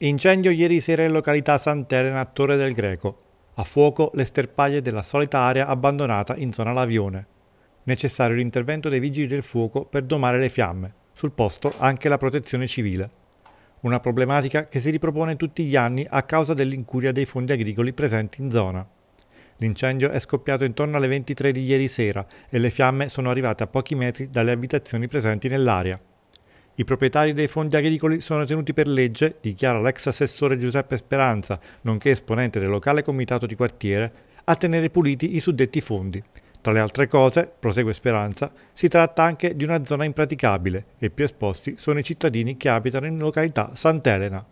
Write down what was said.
Incendio ieri sera in località Sant'Elena, Torre del Greco. A fuoco le sterpaglie della solita area abbandonata in zona Lavione. Necessario l'intervento dei vigili del fuoco per domare le fiamme. Sul posto anche la protezione civile. Una problematica che si ripropone tutti gli anni a causa dell'incuria dei fondi agricoli presenti in zona. L'incendio è scoppiato intorno alle 23 di ieri sera e le fiamme sono arrivate a pochi metri dalle abitazioni presenti nell'area. I proprietari dei fondi agricoli sono tenuti per legge, dichiara l'ex assessore Giuseppe Speranza, nonché esponente del locale comitato di quartiere, a tenere puliti i suddetti fondi. Tra le altre cose, prosegue Speranza, si tratta anche di una zona impraticabile e più esposti sono i cittadini che abitano in località Sant'Elena.